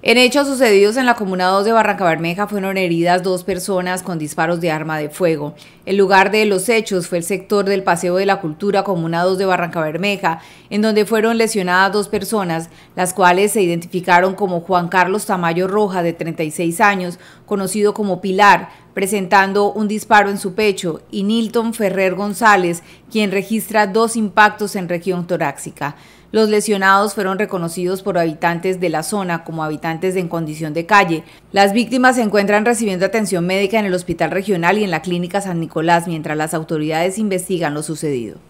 En hechos sucedidos en la Comuna 2 de Barranca Bermeja fueron heridas dos personas con disparos de arma de fuego. El lugar de los hechos fue el sector del Paseo de la Cultura Comuna 2 de Barranca Bermeja, en donde fueron lesionadas dos personas, las cuales se identificaron como Juan Carlos Tamayo Roja, de 36 años, conocido como Pilar, presentando un disparo en su pecho, y Nilton Ferrer González, quien registra dos impactos en región torácica. Los lesionados fueron reconocidos por habitantes de la zona como habitantes en condición de calle. Las víctimas se encuentran recibiendo atención médica en el Hospital Regional y en la Clínica San Nicolás mientras las autoridades investigan lo sucedido.